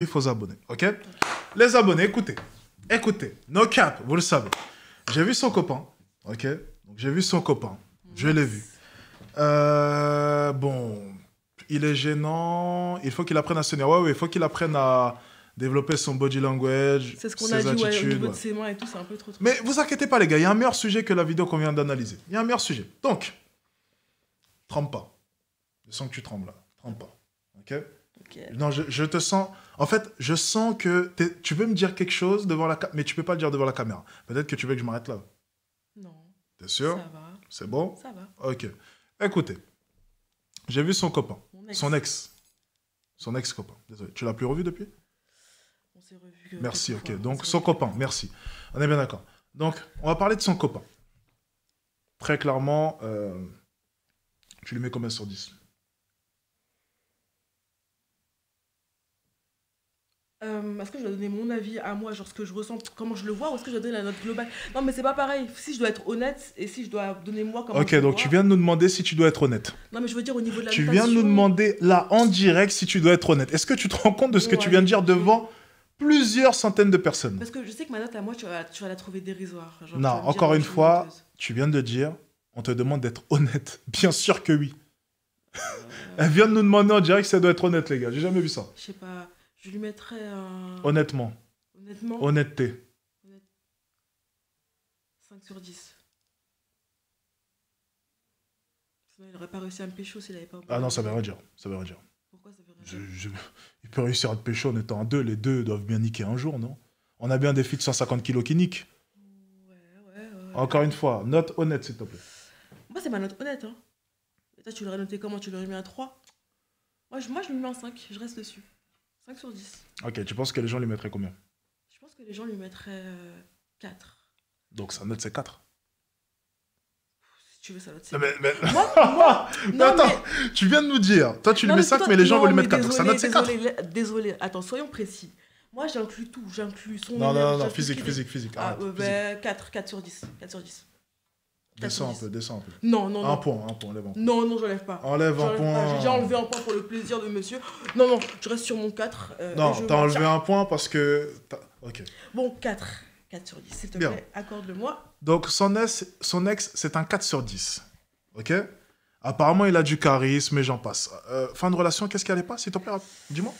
il faut s'abonner, ok Les abonnés, écoutez, écoutez, no cap, vous le savez. J'ai vu son copain, ok Donc j'ai vu son copain, je l'ai vu. Euh, bon, il est gênant, il faut qu'il apprenne à se tenir. Ouais, ouais, il faut qu'il apprenne à développer son body language, C'est ce qu'on a dit, ouais, au de ses mains et tout, c'est un peu trop. trop. Mais vous inquiétez pas, les gars, il y a un meilleur sujet que la vidéo qu'on vient d'analyser. Il y a un meilleur sujet. Donc, trempe pas. Je sens que tu trembles là. Trempe pas. Ok non, je, te sens. En fait, je sens que tu veux me dire quelque chose devant la mais tu peux pas le dire devant la caméra. Peut-être que tu veux que je m'arrête là. Non. T'es sûr Ça va. C'est bon Ça va. Ok. Écoutez, j'ai vu son copain, son ex, son ex copain. Désolé. Tu l'as plus revu depuis On s'est revu. Euh, Merci. Ok. Donc son copain. Merci. On est bien d'accord. Donc on va parler de son copain. Très clairement, euh, tu lui mets combien sur 10 Euh, est-ce que je dois donner mon avis à moi, genre ce que je ressens, comment je le vois, ou est-ce que je dois donner la note globale Non, mais c'est pas pareil. Si je dois être honnête et si je dois donner moi comment. Ok, je donc vois... tu viens de nous demander si tu dois être honnête. Non, mais je veux dire au niveau de la. Tu viens de nous demander là en direct si tu dois être honnête. Est-ce que tu te rends compte de ce que tu viens de dire devant plusieurs centaines de personnes Parce que je sais que ma note à moi, tu vas, la trouver dérisoire. non, encore une fois, tu viens de dire, on te demande d'être honnête. Bien sûr que oui. Elle vient de nous demander en direct si elle doit être honnête, les gars. J'ai jamais vu ça. Je sais pas. Je lui mettrais un. Honnêtement. Honnêtement. Honnêteté. 5 sur 10. Sinon, il n'aurait pas réussi à me pécho s'il n'avait pas. Ah non, ça veut rien dire. Ça veut rien dire. Pourquoi ça veut rien dire Il peut réussir à te pécho en étant à 2. Les deux doivent bien niquer un jour, non On a bien des filles de 150 kilos qui niquent. Ouais, ouais, ouais. Encore une fois, note honnête, s'il te plaît. Moi, c'est ma note honnête. Hein. Et toi, tu l'aurais noté comment Tu l'aurais mis à 3 moi je, moi, je me mets un 5. Je reste dessus. 5 sur 10. Ok, tu penses que les gens lui mettraient combien Je pense que les gens lui mettraient 4. Euh, Donc sa note, c'est 4 si tu veux ça note, c'est. Mais, mais... Moi, non, mais attends, tu viens de nous dire. Toi, tu lui mets 5, mais les gens vont lui mettre 4. Désolé, sa note, c'est 4. Désolé, attends, soyons précis. Moi, j'inclus tout. J'inclus son. Non, non, non, physique, physique, physique. Ah, ah, 4, 4 sur 10. 4 sur 10. Descends un peu, descends un peu. Non, non, non. Un point, un point, enlève un point. Non, non, j'enlève pas. Enlève un point. J'ai enlevé un point pour le plaisir de monsieur. Non, non, je reste sur mon 4. Euh, non, non, t'as enlevé un point parce que. Ok. Bon, 4. 4 sur 10, s'il te plaît, accorde-le-moi. Donc, son ex, son ex c'est un 4 sur 10. Ok Apparemment, il a du charisme et j'en passe. Euh, fin de relation, qu'est-ce qui allait pas, s'il te plaît Dis-moi.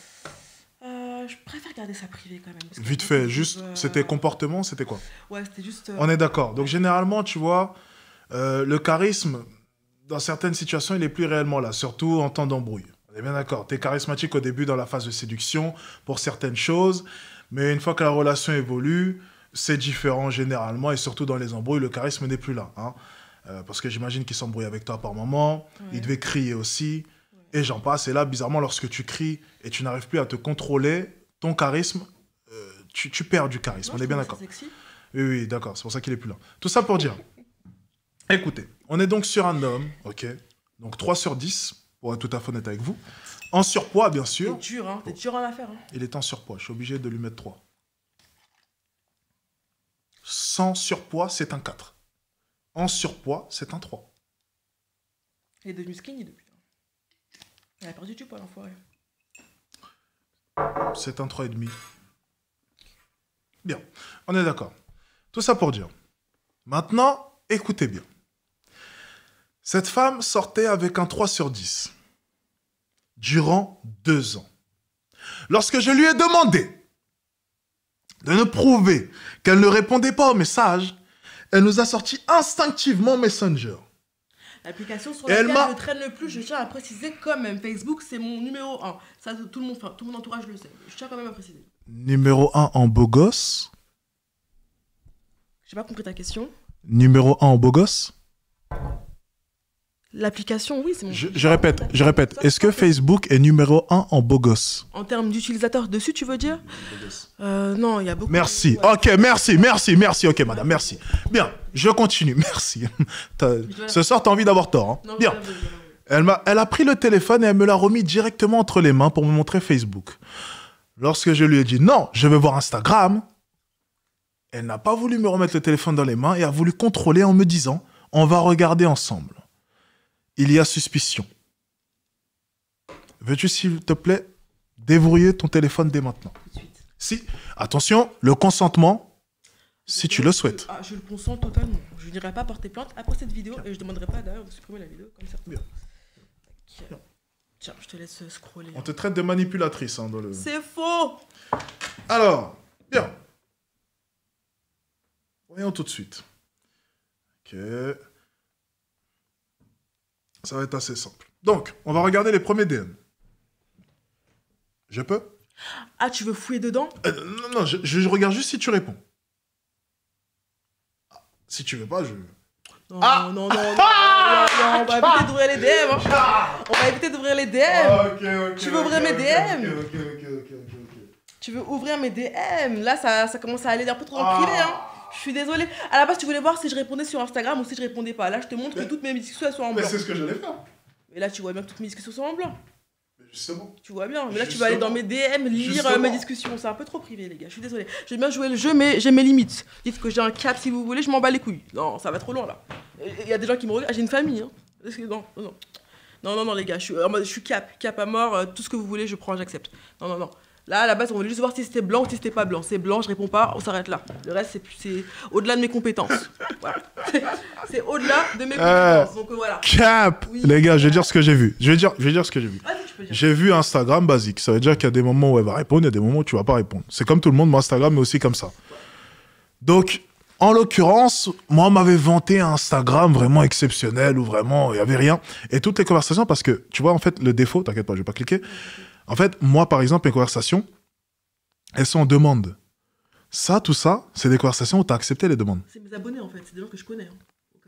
Euh, je préfère garder ça privé quand même. Vite fait, juste, c'était comportement, c'était quoi Ouais, c'était juste. On est d'accord. Donc, généralement, tu vois, euh, le charisme, dans certaines situations, il n'est plus réellement là, surtout en temps d'embrouille. On est bien d'accord. Tu es charismatique au début dans la phase de séduction pour certaines choses, mais une fois que la relation évolue, c'est différent généralement, et surtout dans les embrouilles, le charisme n'est plus là. Hein. Euh, parce que j'imagine qu'il s'embrouille avec toi par moment, il devait crier aussi, et j'en passe. Et là, bizarrement, lorsque tu cries et tu n'arrives plus à te contrôler, ton charisme, euh, tu, perds du charisme. On est bien d'accord. Oui, oui, d'accord. C'est pour ça qu'il est plus là. Tout ça pour dire. Écoutez, on est donc sur un homme, ok Donc 3 sur 10, pour être tout à fait honnête avec vous. En surpoids, bien sûr. T'es dur, hein T'es dur en affaire. Hein Il est en surpoids, je suis obligé de lui mettre 3. Sans surpoids, c'est un 4. En surpoids, c'est un 3. Il est devenu skinny depuis. Hein. Il a perdu du poids, l'enfoiré. C'est un 3,5. Bien, on est d'accord. Tout ça pour dire. Maintenant, écoutez bien. Cette femme sortait avec un 3 sur 10 durant deux ans. Lorsque je lui ai demandé de nous prouver qu'elle ne répondait pas au message, elle nous a sorti instinctivement Messenger. L'application sur laquelle je traîne le plus, je tiens à préciser quand même, Facebook c'est mon numéro 1. Ça, tout, le monde, tout mon entourage le sait. Je tiens quand même à préciser. Numéro 1 en beau gosse J'ai pas compris ta question. Numéro 1 en beau gosse L'application, oui, c'est Je, répète, je répète. Est-ce que Facebook est numéro un en beau gosse En termes d'utilisateurs dessus, tu veux dire euh, Non, il y a beaucoup. Merci. Ok, merci, merci, merci. Ok, madame, merci. Bien, je continue. Merci. Ce soir, t'as envie d'avoir tort. Hein. Bien. Elle a, elle a pris le téléphone et elle me l'a remis directement entre les mains pour me montrer Facebook. Lorsque je lui ai dit non, je veux voir Instagram, elle n'a pas voulu me remettre le téléphone dans les mains et a voulu contrôler en me disant on va regarder ensemble il y a suspicion. Veux-tu, s'il te plaît, débrouiller ton téléphone dès maintenant Si. Attention, le consentement, si tu le souhaites. Ah, je le consens totalement. Je n'irai pas porter plainte après cette vidéo et je ne demanderai pas d'ailleurs de supprimer la vidéo comme Bien. Tiens, je te laisse scroller. On te traite de manipulatrice hein, le. C'est faux. Alors, bien. Voyons tout de suite. Ok. Ça va être assez simple. Donc, on va regarder les premiers DM. Je peux Ah, tu veux fouiller dedans euh, Non, non, je, regarde juste si tu réponds. Ah, si tu veux pas, je. Non, ah non, non, non, ah hein. ah on va éviter d'ouvrir les DM. on va éviter d'ouvrir les DM. tu veux ouvrir mes DM Tu veux ouvrir mes DM Là, ça, ça commence à aller un peu trop en privé. Hein. Je suis désolée. À la base, tu voulais voir si je répondais sur Instagram ou si je répondais pas. Là, je te montre que toutes mes discussions sont en blanc. Mais c'est ce que j'allais faire. Mais là, tu vois bien que toutes mes discussions sont en blanc. justement. Tu vois bien. Mais là, tu vas aller dans mes DM, lire euh, mes discussions. C'est un peu trop privé, les gars. Je suis désolée. j'aime bien jouer le jeu, mais j'ai mes limites. Dites que j'ai un cap si vous voulez, je m'en bats les couilles. Non, ça va trop loin là. Il y a des gens qui me regardent. Ah, j'ai une famille. Hein. Non, non, non. Non, les gars. je suis euh, cap. Cap à mort. Euh, tout ce que vous voulez, je prends, j'accepte. Non, non, non. Là, à la base, on voulait juste voir si c'était blanc ou si c'était pas blanc. C'est blanc, je réponds pas, on s'arrête là. Le reste, c'est au-delà de mes compétences. C'est au-delà de mes compétences. Euh, Donc voilà. Cap Les gars, je vais dire ce que j'ai vu. Je vais dire, je vais dire ce que j'ai vu. j'ai vu Instagram basique. Ça veut dire qu'il y a des moments où elle va répondre, il y a des moments où tu vas pas répondre. C'est comme tout le monde, mon Instagram est aussi comme ça. Donc, en l'occurrence, moi, on m'avait vanté un Instagram vraiment exceptionnel où vraiment il n'y avait rien. Et toutes les conversations, parce que tu vois, en fait, le défaut, t'inquiète pas, je vais pas cliquer. En fait, moi, par exemple, mes conversations, elles sont en demande. Ça, tout ça, c'est des conversations où tu as accepté les demandes. C'est mes abonnés, en fait. C'est des gens que je connais. Hein.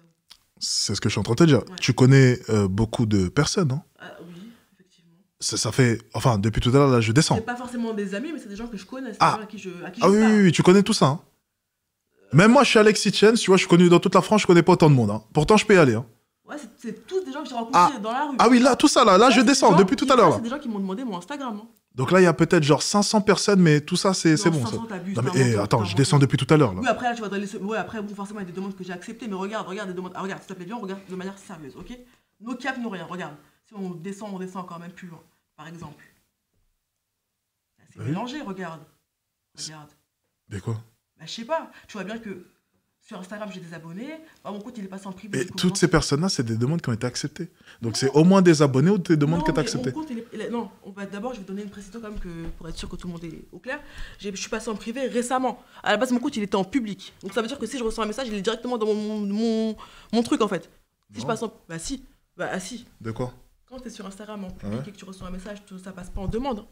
C'est ce que je suis en train de te dire. Tu connais euh, beaucoup de personnes, hein ah, Oui, effectivement. Ça, fait... Enfin, depuis tout à l'heure, là, je descends. C'est pas forcément des amis, mais c'est des gens que je connais. Ah, à qui je, ah oui, oui, oui, tu connais tout ça. Hein. Même moi, je suis Alexis Chen, tu vois, je suis connu dans toute la France, je connais pas autant de monde. Hein. Pourtant, je peux y aller c'est tous des gens que j'ai rencontrés ah. dans la rue. Ah oui, là, tout ça, là, là, je descends depuis tout à l'heure. C'est des gens qui m'ont demandé mon Instagram. Hein. Donc là, il y a peut-être genre 500 personnes, mais tout ça, c'est bon. 500, ça. non, mais, eh, attends, je descends depuis tout à l'heure. Oui, après, là, tu vas dans les... après, vous, forcément, il y a des demandes que j'ai acceptées, mais regarde, regarde, des demandes. Ah, regarde, s'il te plaît, bien, regarde de manière sérieuse, ok Nos caps, nous rien, regarde. Si on descend, on descend quand même plus loin, par exemple. C'est ah mélangé, regarde. Regarde. Mais quoi Bah, je sais pas. Tu vois bien que sur Instagram, j'ai des abonnés. Bah, mon compte, il est passé en privé. Mais toutes ces personnes-là, c'est des demandes qui ont été acceptées. Donc, c'est au moins des abonnés ou des demandes qui ont été acceptées. Compte, il est... Non, on va... d'abord, je vais donner une précision quand même pour être sûr que tout le monde est au clair. Je suis passé en privé récemment. À la base, mon compte, il était en public. Donc, ça veut dire que si je reçois un message, il est directement dans mon, mon... mon truc, en fait. Si je passe en. Bah, si. Bah, ah, si. De quoi quand tu es sur Instagram en ah public et que tu reçois un message, ça passe pas en demande.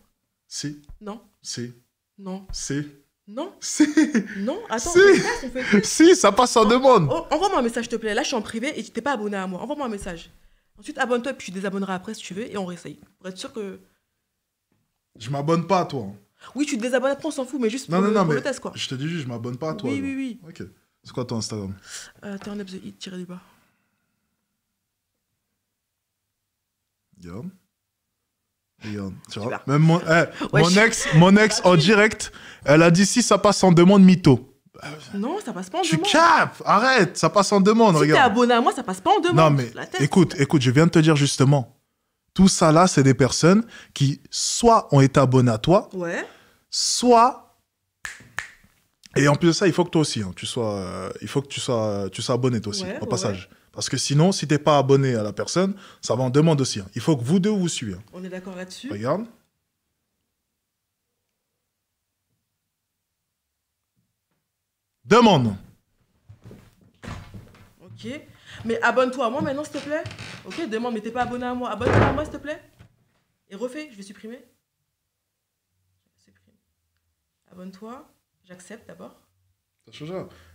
Si. Non. Si. Non. Si. Non. Si. Non, attends. Si. fait si, ça passe sans en, demande. envoie-moi un message, s'il te plaît. Là, je suis en privé et tu t'es pas abonné à moi. Envoie-moi un message. Ensuite, abonne-toi, puis tu désabonneras après si tu veux et on réessaye. Pour être sûr que. Je m'abonne pas à toi. Oui, tu te désabonnes après, on s'en fout, mais juste non, pour, non, non, mais le test, quoi. Je te dis juste, je m'abonne pas à toi. Oui, oui, oui. Ok. C'est quoi ton Instagram euh, Turn up the heat. du bas mon, ex, mon ex en direct, elle a dit si ça passe en demande, mytho. Non, ça passe pas en demande. Tu capes, arrête, ça passe en demande, si regarde. Si t'es abonné à moi, ça passe pas en demande. Non, mais écoute, écoute, je viens de te dire justement, tout ça là, c'est des personnes qui soit ont été abonnées à toi, soit. Et en plus de ça, il faut que toi aussi, hein, tu sois, euh, il faut que tu sois, tu sois abonné toi aussi, au passage. Parce que sinon, si t'es pas abonné à la personne, ça va en demande aussi. Hein. Il faut que vous deux vous suivez. Hein. On est d'accord là-dessus Regarde. Demande. Ok. Mais abonne-toi à moi maintenant, s'il te plaît. Ok, demande, mais t'es pas abonné à moi. Abonne-toi à moi, s'il te plaît. Et refais, je vais supprimer. Abonne-toi. J'accepte d'abord. Ça change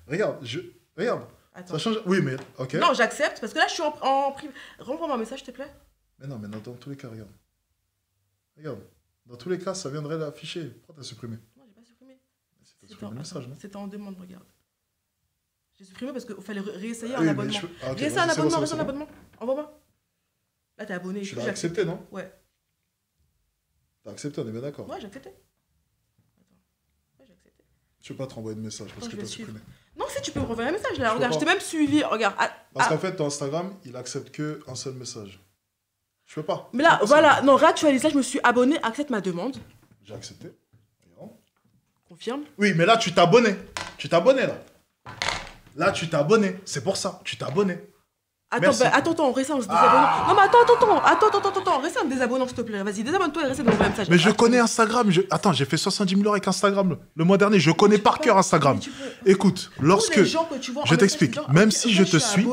Regarde, je. Regarde. Attends. Ça change Oui, mais. ok. Non, j'accepte parce que là, je suis en, en privé. Renvoie-moi un message, s'il te plaît. Mais non, mais dans, dans tous les cas, regarde. Regarde. Dans tous les cas, ça viendrait l'afficher. Pourquoi t'as supprimé Non, j'ai pas supprimé. C'était le message, non C'était en demande, regarde. J'ai supprimé parce qu'il fallait réessayer un abonnement. Je... un abonnement, réessayer un abonnement. Envoie-moi. Là, t'es abonné. Tu l'as accepté, non Ouais. T'as accepté, on est bien d'accord. Ouais, j'ai accepté. Attends. Ouais, j'ai accepté. Je peux pas te renvoyer de message parce que que t'as supprimé. Non, si tu peux me un message là, regarde, je t'ai même suivi, regarde. Ah, Parce ah. qu'en fait, ton Instagram, il accepte qu'un seul message. Je peux pas. Mais là, voilà, non, là, je me suis abonné, accepte ma demande. J'ai accepté. Confirme. Oui, mais là, tu t'es abonné. Tu t'es abonné là. Là, tu t'es abonné. C'est pour ça. Tu t'es abonné. Attends, bah, attends, attends, on se désabonne. Ah. Non, mais attends, attends, attends, attends, attends, attends, Ressa, on désabonne, s'il te plaît. Vas-y, désabonne-toi et reste d'envoyer un message. Mais je connais Instagram. Attends, j'ai fait 70 000 euros avec Instagram le mois dernier. Je connais par cœur Instagram. Écoute, lorsque. Vois, je t'explique. Même si je te suis.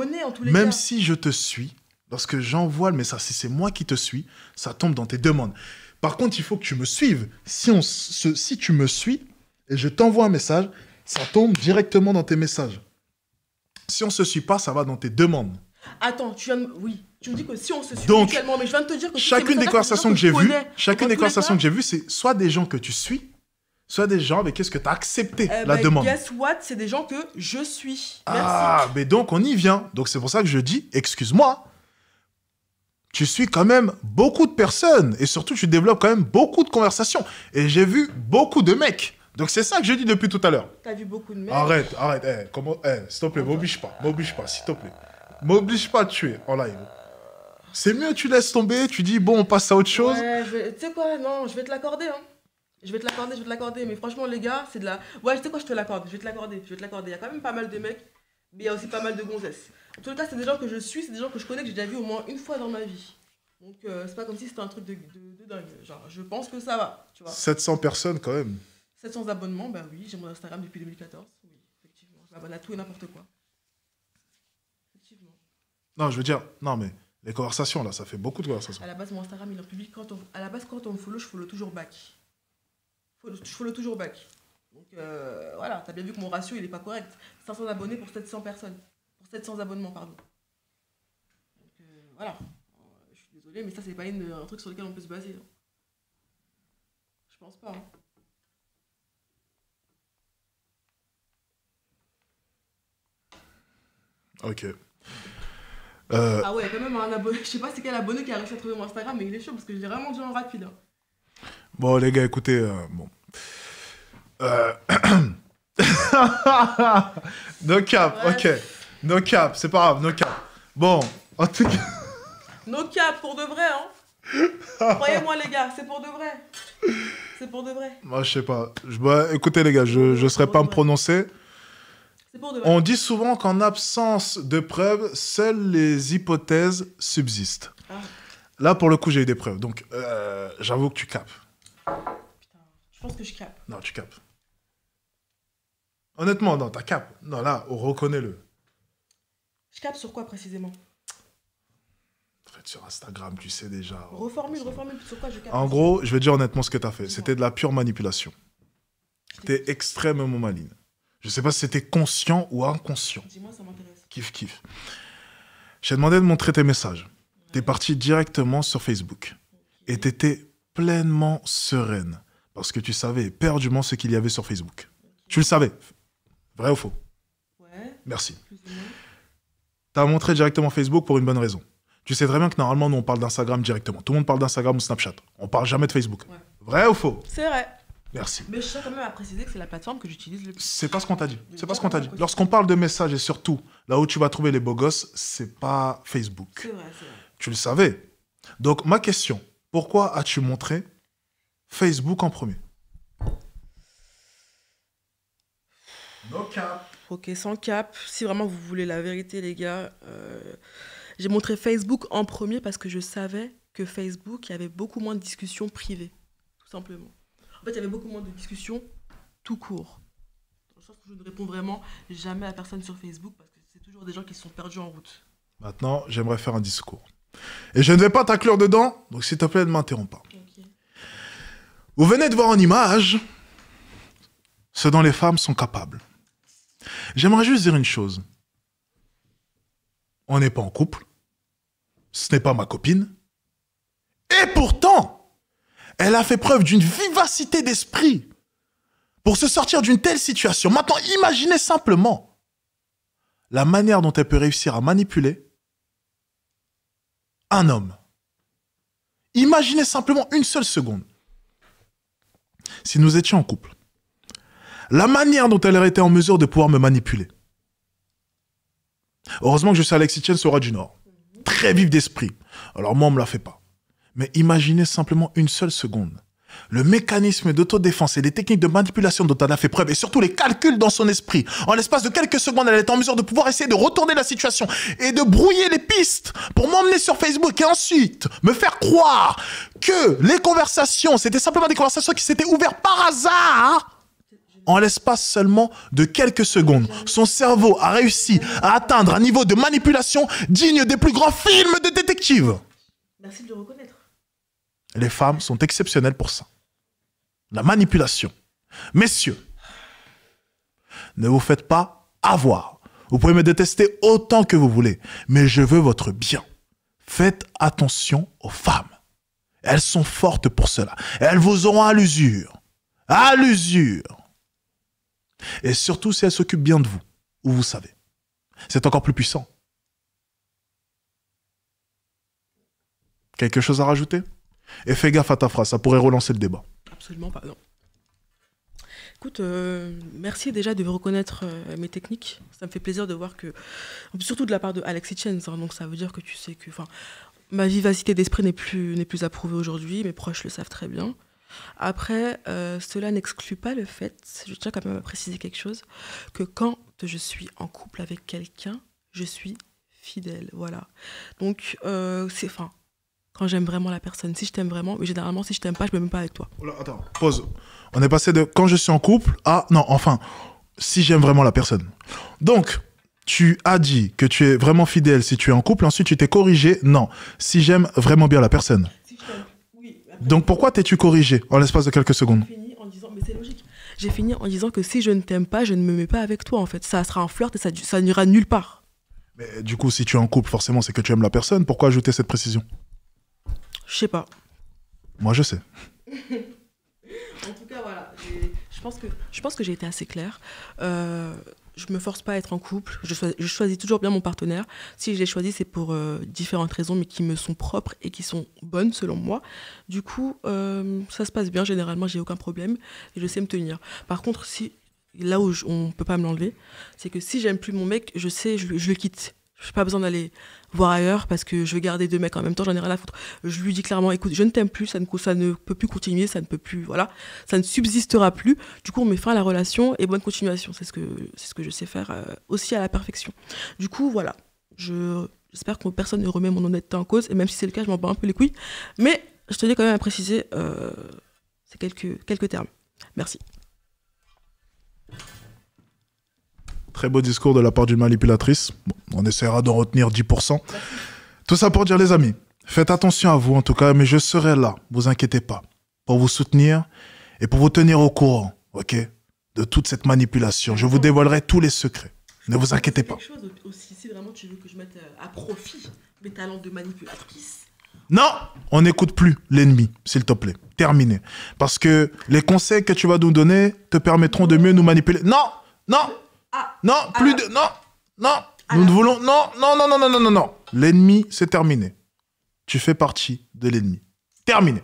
Même si je te suis, lorsque j'envoie le message, si c'est moi qui te suis, ça tombe dans tes demandes. Par contre, il faut que tu me suives. Si, on, se... si tu me suis et je t'envoie un message, ça tombe directement dans tes messages. Si on ne se suit pas, ça va dans tes demandes. Attends, tu viens de... Oui, tu me dis que si on se suit Donc, mais je viens de te dire que... Chacune des conversations que j'ai vues, chacune des conversations que j'ai vues, c'est soit des gens que tu suis, soit des gens avec qui ce que tu as accepté eh la ben, demande. Guess what, c'est des gens que je suis. Ah, Merci. Ah, mais donc on y vient. Donc c'est pour ça que je dis, excuse-moi, tu suis quand même beaucoup de personnes et surtout tu développes quand même beaucoup de conversations. Et j'ai vu beaucoup de mecs. Donc c'est ça que je dis depuis tout à l'heure. T'as vu beaucoup de mecs. Arrête, arrête, eh, comment, eh, s'il te plaît, m'oblige pas, m'oblige pas, s'il te plaît. M'oblige pas à tuer en live. C'est mieux, tu laisses tomber, tu dis bon, on passe à autre chose. Ouais, tu sais quoi, non, je vais te l'accorder. Hein. Je vais te l'accorder, je vais te l'accorder. Mais franchement, les gars, c'est de la. Ouais, tu sais quoi, je te l'accorde, je vais te l'accorder, je vais te l'accorder. Il y a quand même pas mal de mecs, mais il y a aussi pas mal de gonzesses. En tout cas, c'est des gens que je suis, c'est des gens que je connais, que j'ai déjà vu au moins une fois dans ma vie. Donc, euh, c'est pas comme si c'était un truc de, de, dingue. Genre, je pense que ça va, tu vois. 700 personnes quand même. 700 abonnements, bah oui, j'ai mon Instagram depuis 2014. Oui, effectivement, j'abonne à tout et n'importe quoi. Non, je veux dire, non, mais les conversations, là, ça fait beaucoup de conversations. À la base, mon Instagram, il en public. à la base, quand on me follow, je follow toujours back. Je le toujours back. Donc euh, voilà, t'as bien vu que mon ratio, il n'est pas correct. 500 abonnés pour 700 personnes. Pour 700 abonnements, pardon. Donc euh, voilà. Euh, je suis désolé, mais ça, c'est pas une, un truc sur lequel on peut se baser. Hein. Je pense pas. Hein. Ok. Euh, ah ouais, quand même un abonné. Je sais pas c'est quel abonné qui a réussi à trouver mon Instagram, mais il est chaud parce que je l'ai vraiment du en rapide. Hein. Bon, les gars, écoutez, euh, bon. Euh, no cap, ok. No cap, c'est pas grave, no cap. Bon, en tout cas. no cap, pour de vrai, hein. Croyez-moi, les gars, c'est pour de vrai. C'est pour de vrai. Moi, je sais pas. Bah, écoutez, les gars, je, je serai pas me prononcer. On dit souvent qu'en absence de preuves, seules les hypothèses subsistent. Ah. Là, pour le coup, j'ai eu des preuves. Donc, euh, j'avoue que tu capes. Putain, je pense que je cape. Non, tu capes. Honnêtement, non, t'as capes. Non, là, on reconnaît le Je cap sur quoi précisément En sur Instagram, tu sais déjà. Reformule, reformule, sur quoi je cap En gros, je vais dire honnêtement ce que tu as fait. C'était de la pure manipulation. C'était extrêmement maligne. Je ne sais pas si c'était conscient ou inconscient. Dis-moi, ça m'intéresse. Kiff, kiff. J'ai demandé de montrer tes messages. Tu T'es parti directement sur Facebook. Et Et t'étais pleinement sereine. Parce que tu savais éperdument ce qu'il y avait sur Facebook. Tu le savais. Vrai ou faux Ouais. Merci. as montré directement Facebook pour une bonne raison. Tu sais très bien que normalement, nous, on parle d'Instagram directement. Tout le monde parle d'Instagram ou Snapchat. On parle jamais de Facebook. Vrai ou faux C'est vrai. Merci. Mais je tiens quand même à préciser que c'est la plateforme que j'utilise le plus. C'est pas ce qu'on t'a dit. C'est pas ce qu'on t'a dit. Lorsqu'on parle de messages et surtout là où tu vas trouver les beaux gosses, c'est pas Facebook. C'est vrai, c'est vrai. Tu le savais. Donc ma question, pourquoi as-tu montré Facebook en premier No cap. Ok, sans cap. Si vraiment vous voulez la vérité, les gars, euh, j'ai montré Facebook en premier parce que je savais que Facebook, il y avait beaucoup moins de discussions privées, tout simplement. En fait, il y avait beaucoup moins de discussions tout court. je ne réponds vraiment jamais à personne sur Facebook parce que c'est toujours des gens qui se sont perdus en route. Maintenant, j'aimerais faire un discours. Et je ne vais pas t'inclure dedans, donc s'il te plaît, ne m'interromps pas. Vous venez de voir en image ce dont les femmes sont capables. J'aimerais juste dire une chose. On n'est pas en couple. Ce n'est pas ma copine. Et pourtant, elle a fait preuve d'une vivacité d'esprit pour se sortir d'une telle situation. Maintenant, imaginez simplement la manière dont elle peut réussir à manipuler un homme. Imaginez simplement une seule seconde. Si nous étions en couple, la manière dont elle aurait été en mesure de pouvoir me manipuler. Heureusement que je suis Alexis Chen sera du Nord. Très vif d'esprit. Alors moi, on ne me la fait pas. Mais imaginez simplement une seule seconde. Le mécanisme d'autodéfense et les techniques de manipulation dont elle a fait preuve, et surtout les calculs dans son esprit, en l'espace de quelques secondes, elle est en mesure de pouvoir essayer de retourner la situation et de brouiller les pistes pour m'emmener sur Facebook et ensuite me faire croire que les conversations, c'était simplement des conversations qui s'étaient ouvertes par hasard en l'espace seulement de quelques secondes. Son cerveau a réussi à atteindre un niveau de manipulation digne des plus grands films de détectives. Merci de reconnaître les femmes sont exceptionnelles pour ça. La manipulation. Messieurs, ne vous faites pas avoir. Vous pouvez me détester autant que vous voulez, mais je veux votre bien. Faites attention aux femmes. Elles sont fortes pour cela. Elles vous auront à l'usure. À l'usure. Et surtout si elles s'occupent bien de vous, ou vous savez. C'est encore plus puissant. Quelque chose à rajouter et fais gaffe à ta phrase, ça pourrait relancer le débat. Absolument pas, non. Écoute, euh, merci déjà de reconnaître euh, mes techniques. Ça me fait plaisir de voir que, surtout de la part de alex hitchens, hein, donc ça veut dire que tu sais que, enfin, ma vivacité d'esprit n'est plus n'est plus approuvée aujourd'hui. Mes proches le savent très bien. Après, euh, cela n'exclut pas le fait, je tiens quand même à préciser quelque chose, que quand je suis en couple avec quelqu'un, je suis fidèle. Voilà. Donc, c'est fin quand j'aime vraiment la personne. Si je t'aime vraiment, mais généralement, si je t'aime pas, je me mets pas avec toi. attends, pause. On est passé de quand je suis en couple à non, enfin, si j'aime vraiment la personne. Donc, tu as dit que tu es vraiment fidèle si tu es en couple, ensuite tu t'es corrigé, non, si j'aime vraiment bien la personne. Donc pourquoi t'es-tu corrigé en l'espace de quelques secondes J'ai fini en disant que si je ne t'aime pas, je ne me mets pas avec toi en fait. Ça sera un flirt et ça, ça n'ira nulle part. Mais du coup, si tu es en couple, forcément, c'est que tu aimes la personne. Pourquoi ajouter cette précision je sais pas. Moi, je sais. en tout cas, voilà. Je pense que j'ai été assez claire. Euh, je me force pas à être en couple. Je, choisis toujours bien mon partenaire. Si je l'ai choisi, c'est pour euh, différentes raisons, mais qui me sont propres et qui sont bonnes selon moi. Du coup, euh, ça se passe bien. Généralement, j'ai aucun problème et je sais me tenir. Par contre, si là où on on peut pas me l'enlever, c'est que si j'aime plus mon mec, je sais, je le quitte je n'ai pas besoin d'aller voir ailleurs parce que je vais garder deux mecs en même temps, j'en ai rien à foutre. Je lui dis clairement, écoute, je ne t'aime plus, ça ne, peut plus continuer, ça ne peut plus, voilà, ça ne subsistera plus. Du coup, on met fin à la relation et bonne continuation. C'est ce que, ce que je sais faire euh, aussi à la perfection. Du coup, voilà, je, j'espère que personne ne remet mon honnêteté en cause et même si c'est le cas, je m'en bats un peu les couilles. Mais je tenais quand même à préciser euh, ces quelques, quelques termes. Merci. Très beau discours de la part d'une manipulatrice. on essaiera d'en retenir 10%. Tout ça pour dire, les amis, faites attention à vous en tout cas, mais je serai là, vous inquiétez pas, pour vous soutenir et pour vous tenir au courant, ok, de toute cette manipulation. Je vous dévoilerai tous les secrets. Ne vous inquiétez pas. Chose aussi, si vraiment tu veux que je mette euh, à profit mes talents de manipulatrice. Non, on n'écoute plus l'ennemi, s'il te plaît. Terminé. Parce que les conseils que tu vas nous donner te permettront de mieux nous manipuler. Non, non, ah, non, plus de. Non, non, nous ne voulons. Non, non, non, non, non, non, non, L'ennemi, c'est terminé. Tu fais partie de l'ennemi. Terminé.